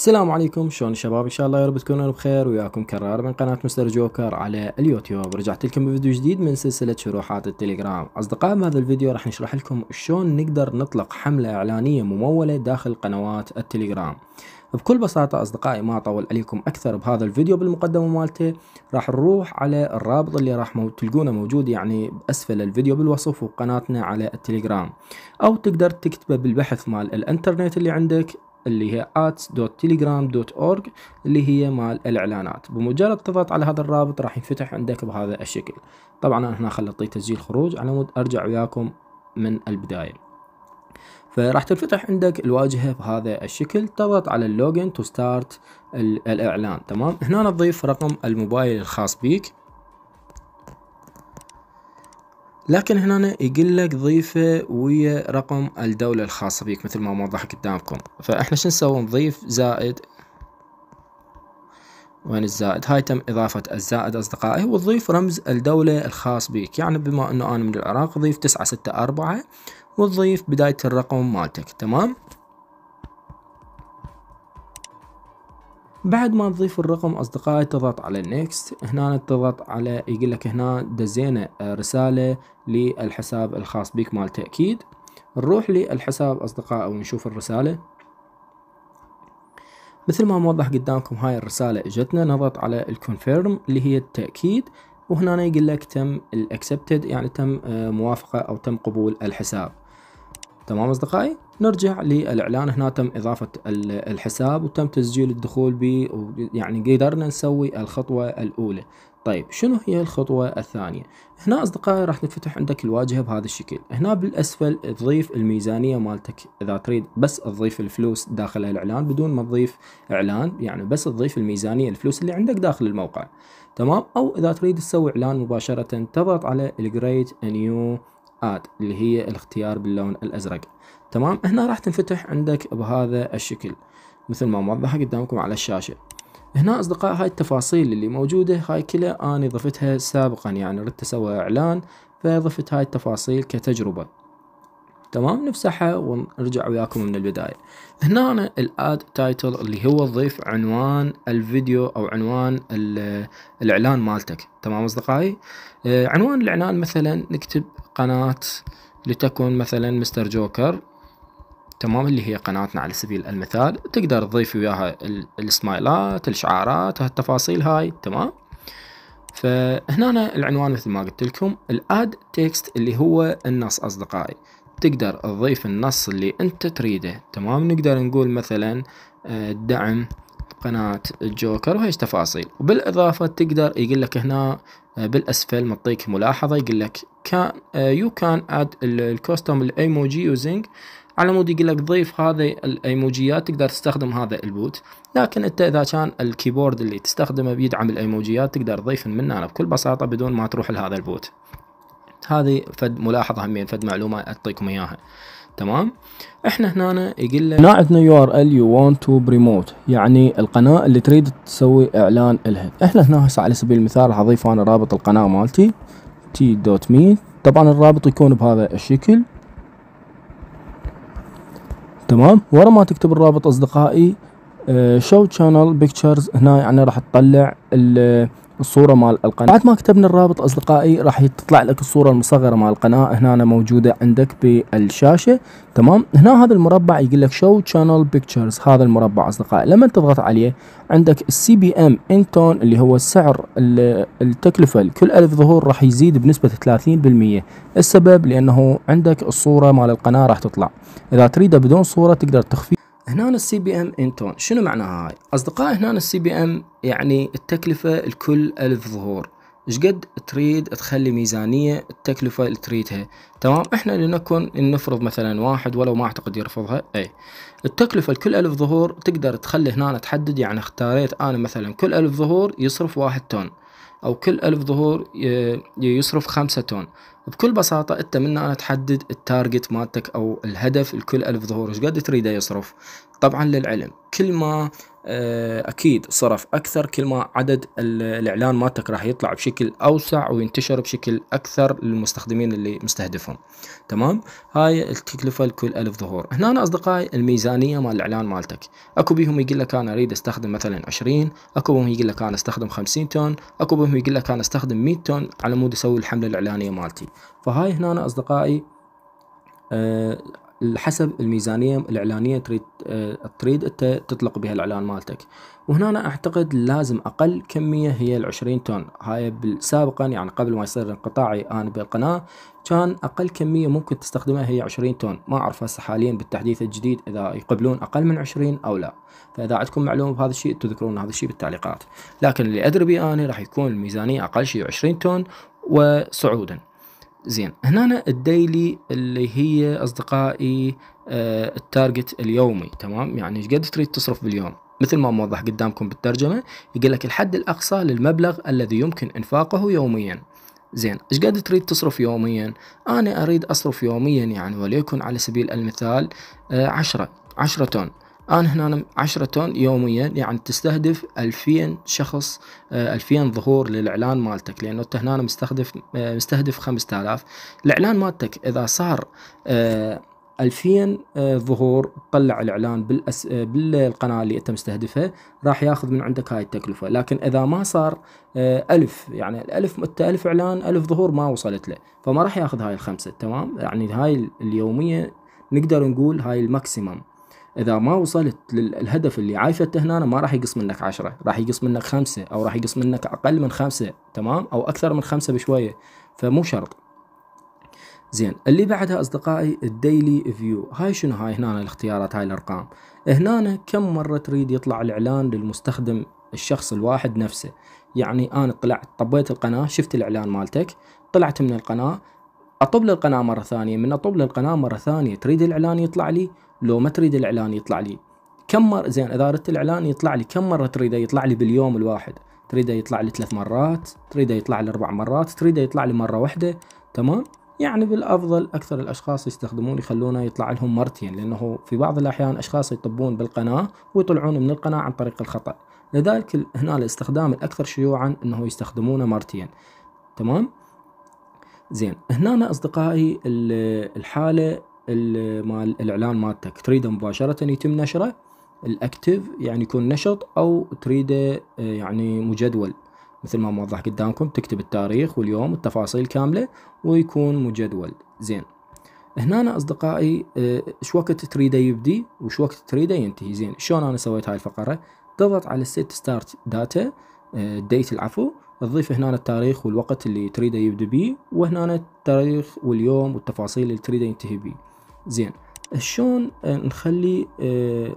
السلام عليكم شلون الشباب ان شاء الله يا رب تكونون بخير وياكم كرار من قناه مستر جوكر على اليوتيوب رجعت لكم بفيديو جديد من سلسله شروحات التليجرام اصدقائي بهذا الفيديو راح نشرح لكم شلون نقدر نطلق حمله اعلانيه مموله داخل قنوات التليجرام بكل بساطة أصدقائي ما أطول عليكم أكثر بهذا الفيديو بالمقدمة مالته راح نروح على الرابط اللي راح مو... تلقونه موجود يعني بأسفل الفيديو بالوصف وقناتنا على التليجرام أو تقدر تكتبه بالبحث مال الانترنت اللي عندك اللي هي ads.telegram.org اللي هي مال الاعلانات بمجرد تضغط على هذا الرابط راح ينفتح عندك بهذا الشكل طبعا انا هنا خليت تسجيل خروج على مود ارجع وياكم من البدايه فراح تنفتح عندك الواجهه بهذا الشكل تضغط على اللوجن تو ستارت الاعلان تمام هنا نضيف رقم الموبايل الخاص بيك لكن هنا يقول لك ضيفه ويا رقم الدولة الخاصة بيك مثل ما موضح قدامكم فاحنا شو نسوي نضيف زائد وين الزائد هاي تم إضافة الزائد أصدقائي وضيف رمز الدولة الخاص بك يعني بما أنه أنا من العراق ضيف تسعة ستة أربعة وتضيف بداية الرقم مالتك تمام بعد ما تضيف الرقم اصدقائي تضغط على نيكست هنا تضغط على يقول لك هنا دزينا آه، رسالة للحساب الخاص بك مال تأكيد نروح للحساب اصدقائي ونشوف الرسالة مثل ما موضح قدامكم هاي الرسالة اجتنا نضغط على الكونفيرم اللي هي التأكيد وهنا يقول لك تم الاكسبتد يعني تم آه، موافقة او تم قبول الحساب تمام أصدقائي نرجع للإعلان هنا تم إضافة الحساب وتم تسجيل الدخول به يعني قدرنا نسوي الخطوة الأولى طيب شنو هي الخطوة الثانية هنا أصدقائي راح تفتح عندك الواجهة بهذا الشكل هنا بالأسفل تضيف الميزانية مالتك إذا تريد بس تضيف الفلوس داخل الإعلان بدون ما تضيف إعلان يعني بس تضيف الميزانية الفلوس اللي عندك داخل الموقع تمام أو إذا تريد تسوي إعلان مباشرة تضغط على الجريت نيو اد اللي هي الاختيار باللون الازرق تمام هنا راح تنفتح عندك بهذا الشكل مثل ما موضحه قدامكم على الشاشه هنا اصدقاء هاي التفاصيل اللي موجوده هاي كلها انا ضفتها سابقا يعني ردت اسوي اعلان فضفت هاي التفاصيل كتجربه تمام نفسحها ونرجع وياكم من البداية هنا الاد تايتل اللي هو ضيف عنوان الفيديو او عنوان الاعلان مالتك تمام اصدقائي آه عنوان الاعلان مثلا نكتب قناة لتكن مثلا مستر جوكر تمام اللي هي قناتنا على سبيل المثال تقدر تضيف وياها السمايلات الشعارات التفاصيل هاي تمام فهنا العنوان مثل ما قلت لكم الاد تكست اللي هو النص اصدقائي تقدر تضيف النص اللي انت تريده تمام نقدر نقول مثلا آه، دعم قناة الجوكر وهيش تفاصيل وبالإضافة تقدر يقول لك هنا آه، بالأسفل مطيك ملاحظة يقول لك كان يو كان اد الكوستوم الايموجي يوزنج على مود يقول لك ضيف هذه الايموجيات تقدر تستخدم هذا البوت لكن انت اذا كان الكيبورد اللي تستخدمه بيدعم الايموجيات تقدر تضيف منه بكل بساطه بدون ما تروح لهذا البوت هذه فد ملاحظه همين فد معلومه اعطيكم اياها تمام احنا هنا يقول لك هنا عندنا يو ار ال يو ونت تو بريموت يعني القناه اللي تريد تسوي اعلان لها احنا هنا هسه على سبيل المثال راح اضيف انا رابط القناه مالتي تي دوت مي طبعا الرابط يكون بهذا الشكل تمام ورا ما تكتب الرابط اصدقائي شو شانل بيكتشرز هنا يعني راح تطلع الصوره مال القناه بعد ما كتبنا الرابط اصدقائي راح تطلع لك الصوره المصغره مال القناه هنا موجوده عندك بالشاشه تمام هنا هذا المربع يقول لك شو شانل بيكتشرز هذا المربع اصدقائي لما تضغط عليه عندك السي بي ام ان تون اللي هو السعر التكلفه لكل الف ظهور راح يزيد بنسبه 30% السبب لانه عندك الصوره مال القناه راح تطلع اذا تريده بدون صوره تقدر تخفي هنا السي بي ام انتون شنو معناها هاي اصدقاء هنا السي بي ام يعني التكلفه لكل الف ظهور قد تريد تخلي ميزانية التكلفة اللي تريدها تمام احنا لنكن نفرض مثلا واحد ولو ما اعتقد يرفضها اي التكلفة لكل الف ظهور تقدر تخلي هنا تحدد يعني اختاريت انا مثلا كل الف ظهور يصرف واحد تون أو كل ألف ظهور يصرف خمسة تون بكل بساطة أنت من أنا تحدد التارجت مالتك أو الهدف لكل ألف ظهور إيش قد تريده يصرف طبعا للعلم كل ما آه، اكيد صرف اكثر كل ما عدد الاعلان مالتك راح يطلع بشكل اوسع وينتشر بشكل اكثر للمستخدمين اللي مستهدفهم تمام هاي التكلفه لكل الف ظهور هنا أنا اصدقائي الميزانيه مال الاعلان مالتك اكو بيهم يقول لك انا اريد استخدم مثلا 20 اكو بيهم يقول لك انا استخدم 50 تون اكو بيهم يقول لك انا استخدم 100 تون على مود اسوي الحمله الاعلانيه مالتي فهاي هنا أنا اصدقائي آه، حسب الميزانيه الاعلانيه تريد آه، تريد انت تطلق بها الاعلان مالتك وهنا أنا اعتقد لازم اقل كميه هي ال 20 تون هاي سابقا يعني قبل ما يصير انقطاعي انا بالقناه كان اقل كميه ممكن تستخدمها هي 20 تون ما اعرف هسه حاليا بالتحديث الجديد اذا يقبلون اقل من 20 او لا فاذا عندكم معلومه بهذا الشيء تذكرون هذا الشيء بالتعليقات لكن اللي ادري به انا راح يكون الميزانيه اقل شيء 20 تون وصعودا زين هنا الديلي اللي هي اصدقائي آه التارجت اليومي تمام يعني ايش قد تريد تصرف باليوم مثل ما موضح قدامكم بالترجمه يقول لك الحد الاقصى للمبلغ الذي يمكن انفاقه يوميا زين ايش قد تريد تصرف يوميا انا اريد اصرف يوميا يعني وليكن على سبيل المثال آه عشرة عشرة تون أنا هنا 10 تون يوميا يعني تستهدف 2000 شخص 2000 آه، ظهور للإعلان مالتك لأنه أنت هنا مستهدف آه، مستهدف 5000 الإعلان مالتك إذا صار 2000 آه، ظهور طلع الاعلان بالأس... بالقناه اللي انت مستهدفها راح ياخذ من عندك هاي التكلفه لكن اذا ما صار 1000 يعني الألف انت 1000 اعلان 1000 ظهور ما وصلت له فما راح ياخذ هاي الخمسه تمام يعني هاي اليوميه نقدر نقول هاي الماكسيمم اذا ما وصلت للهدف اللي عايفته هنا ما راح يقص منك عشرة راح يقص منك خمسة او راح يقص منك اقل من خمسة تمام او اكثر من خمسة بشوية فمو شرط زين اللي بعدها اصدقائي الديلي فيو هاي شنو هاي هنا الاختيارات هاي الارقام هنا كم مرة تريد يطلع الاعلان للمستخدم الشخص الواحد نفسه يعني انا طلعت طبيت القناة شفت الاعلان مالتك طلعت من القناة اطب للقناة مرة ثانية من اطب للقناة مرة ثانية تريد الاعلان يطلع لي لو ما تريد الاعلان يطلع لي كم مرة زين اذا اردت الاعلان يطلع لي كم مرة تريده يطلع لي باليوم الواحد تريده يطلع لي ثلاث مرات تريده يطلع لي اربع مرات تريده يطلع لي مرة واحدة تمام يعني بالافضل اكثر الاشخاص يستخدمون يخلونه يطلع لهم مرتين لانه في بعض الاحيان اشخاص يطبون بالقناة ويطلعون من القناة عن طريق الخطأ لذلك هنا الاستخدام الاكثر شيوعا انه يستخدمونه مرتين تمام زين هنا أنا اصدقائي الحالة مال الاعلان مالتك تريده مباشره يتم نشره الاكتف يعني يكون نشط او تريده آه، يعني مجدول مثل ما موضح قدامكم تكتب التاريخ واليوم والتفاصيل كامله ويكون مجدول زين هنا أنا اصدقائي آه، شو وقت تريده يبدي وش وقت تريده ينتهي زين شلون انا سويت هاي الفقره تضغط على سيت ستارت داتا ديت العفو تضيف هنا التاريخ والوقت اللي تريده يبدي بيه وهنا التاريخ واليوم والتفاصيل اللي تريده ينتهي بيه زين شلون نخلي آه،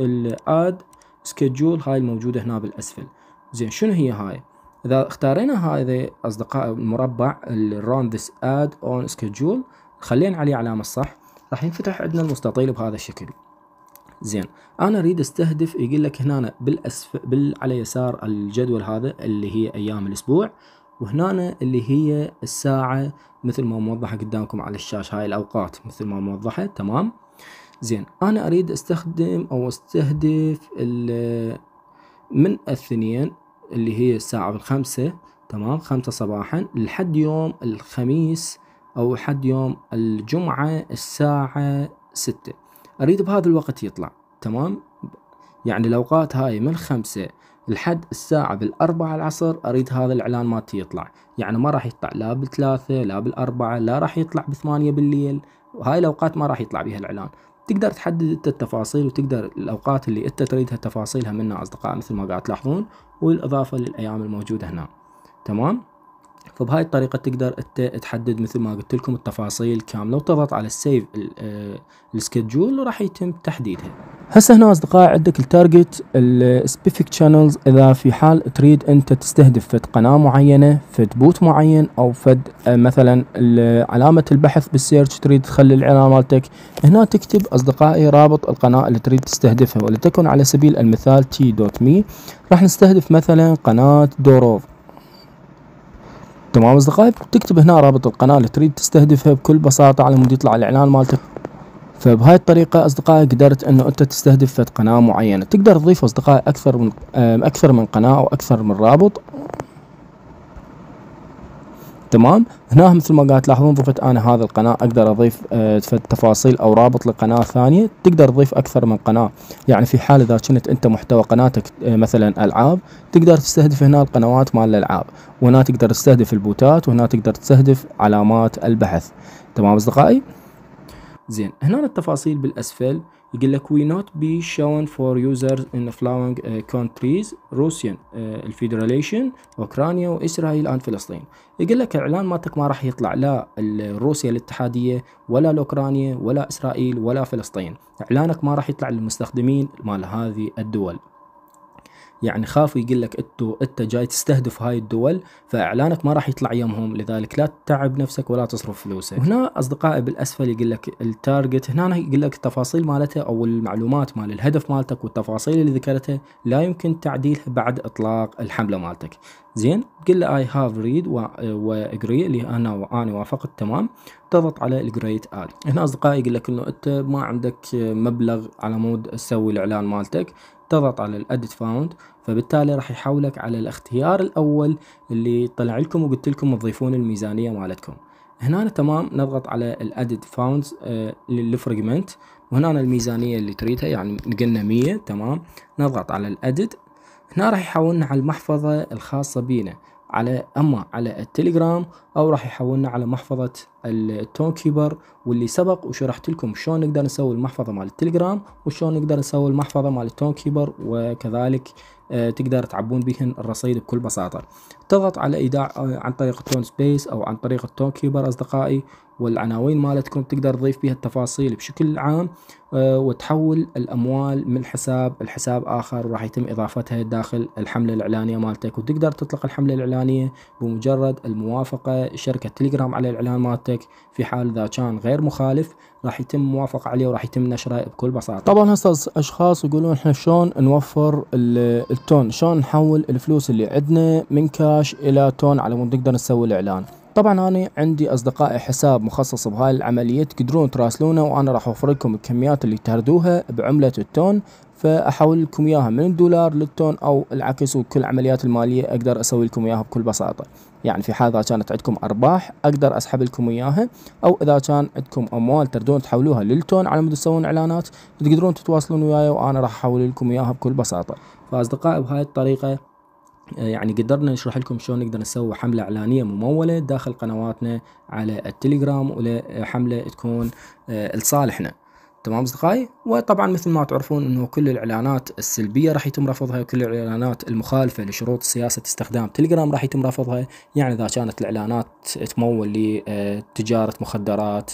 الاد سكجول هاي الموجوده هنا بالاسفل زين شنو هي هاي اذا اختارينا هذا اصدقاء المربع الرون ذس اد اون سكجول خلينا عليه علامه صح راح ينفتح عندنا المستطيل بهذا الشكل زين انا اريد استهدف يقول لك هنا بالاسفل بال على يسار الجدول هذا اللي هي ايام الاسبوع وهنا اللي هي الساعة مثل ما موضحة قدامكم على الشاشة هاي الأوقات مثل ما موضحة تمام زين أنا أريد أستخدم أو أستهدف من الثنين اللي هي الساعة بالخمسة تمام خمسة صباحا لحد يوم الخميس أو لحد يوم الجمعة الساعة ستة أريد بهذا الوقت يطلع تمام يعني الأوقات هاي من خمسة لحد الساعة بالأربعة العصر أريد هذا الإعلان مالتي يطلع يعني ما راح يطلع لا بالثلاثة لا بالأربعة لا راح يطلع بثمانية بالليل هاي الأوقات ما راح يطلع بها الإعلان تقدر تحدد انت التفاصيل وتقدر الاوقات اللي انت تريدها تفاصيلها منا اصدقاء مثل ما قاعد تلاحظون والاضافه للايام الموجوده هنا تمام فبهاي الطريقه تقدر انت تحدد مثل ما قلت لكم التفاصيل كامله وتضغط على السيف آه، السكجول وراح يتم تحديدها هسه هنا اصدقائي عندك التارجت السبيفيك شانلز اذا في حال تريد انت تستهدف فد قناه معينه فد بوت معين او فد آه، مثلا علامه البحث بالسيرش تريد تخلي العلامه مالتك هنا تكتب اصدقائي رابط القناه اللي تريد تستهدفها ولتكن على سبيل المثال تي دوت مي راح نستهدف مثلا قناه دوروف تمام اصدقائي تكتب هنا رابط القناه اللي تريد تستهدفها بكل بساطه على مود يطلع الاعلان مالتك فبهاي الطريقة أصدقائي قدرت أنه أنت تستهدف فد قناة معينة تقدر تضيف أصدقائي أكثر من أكثر من قناة أو أكثر من رابط تمام هنا مثل ما قاعد تلاحظون ضفت انا هذا القناه اقدر اضيف آه تفاصيل او رابط لقناه ثانيه تقدر تضيف اكثر من قناه يعني في حال اذا كنت انت محتوى قناتك آه مثلا العاب تقدر تستهدف هنا القنوات مال الالعاب وهنا تقدر تستهدف البوتات وهنا تقدر تستهدف علامات البحث تمام اصدقائي زين هنا التفاصيل بالاسفل يقول لك وي نوت بي شون فور يوزرز ان فلاونج كونتريز روسيا الفيدراليشن اوكرانيا واسرائيل اند فلسطين يقول لك الاعلان مالتك ما راح يطلع لا روسيا الاتحاديه ولا الاوكرانيا ولا اسرائيل ولا فلسطين اعلانك ما راح يطلع للمستخدمين مال هذه الدول يعني خافوا يقول لك انتو انت جاي تستهدف هاي الدول فاعلانك ما راح يطلع يمهم لذلك لا تتعب نفسك ولا تصرف فلوسك وهنا اصدقائي بالاسفل يقول لك التارجت هنا يقول لك التفاصيل مالته او المعلومات مال الهدف مالتك والتفاصيل اللي ذكرتها لا يمكن تعديلها بعد اطلاق الحمله مالتك زين قل له اي هاف ريد واجري اللي انا وانا وافقت تمام تضغط على الجريت اد هنا اصدقائي يقول لك انه انت ما عندك مبلغ على مود تسوي الاعلان مالتك تضغط على الادت فاوند فبالتالي راح يحولك على الاختيار الاول اللي طلع لكم وقلت لكم تضيفون الميزانيه مالتكم هنا تمام نضغط على الادت فاوند للفرجمنت وهنا الميزانيه اللي تريدها يعني قلنا 100 تمام نضغط على الادت هنا راح يحولنا على المحفظه الخاصه بينا على اما على التليجرام او راح يحولنا على محفظه التون كيبر واللي سبق وشرحت لكم شلون نقدر نسوي المحفظه مال التليجرام وشلون نقدر نسوي المحفظه مال التون كيبر وكذلك آه، تقدر تعبون بهن الرصيد بكل بساطه تضغط على ايداع آه، عن طريق التون سبيس او عن طريق التون كيبر اصدقائي والعناوين مالتكم تقدر تضيف بها التفاصيل بشكل عام آه، وتحول الاموال من حساب لحساب اخر وراح يتم اضافتها داخل الحمله الاعلانيه مالتك وتقدر تطلق الحمله الاعلانيه بمجرد الموافقه شركه تليجرام على الاعلان مالتك في حال اذا كان غير مخالف راح يتم موافقه عليه وراح يتم نشره بكل بساطه. طبعا هسه اشخاص يقولون احنا شلون نوفر التون، شلون نحول الفلوس اللي عندنا من كاش الى تون على مود نقدر نسوي الاعلان. طبعا انا عندي اصدقائي حساب مخصص بهاي العملية تقدرون تراسلونه وانا راح اوفر لكم الكميات اللي تردوها بعملة التون فاحول لكم اياها من الدولار للتون او العكس وكل العمليات المالية اقدر اسوي لكم اياها بكل بساطة يعني في حال اذا كانت عندكم ارباح اقدر اسحب لكم اياها او اذا كان عندكم اموال تردون تحولوها للتون على مود تسوون اعلانات تقدرون تتواصلون وياي وانا راح احول لكم اياها بكل بساطة فاصدقائي بهاي الطريقة آه، يعني قدرنا نشرح لكم شلون نقدر نسوي حملة إعلانية ممولة داخل قنواتنا على التليجرام وحملة آه، تكون آه، لصالحنا تمام أصدقائي وطبعا مثل ما تعرفون أنه كل الإعلانات السلبية راح يتم رفضها وكل الإعلانات المخالفة لشروط سياسة استخدام تليجرام راح يتم رفضها يعني إذا كانت الإعلانات تمول لتجارة مخدرات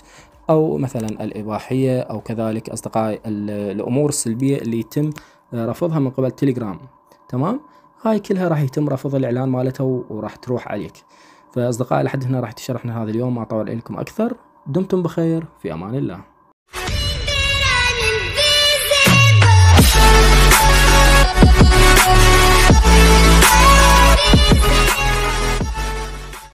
أو مثلا الإباحية أو كذلك أصدقائي الأمور السلبية اللي يتم رفضها من قبل تليجرام تمام هاي كلها راح يتم رفض الاعلان مالته وراح تروح عليك فاصدقائي لحد هنا راح تشرحنا هذا اليوم ما اطول عليكم اكثر دمتم بخير في امان الله We'll be right back.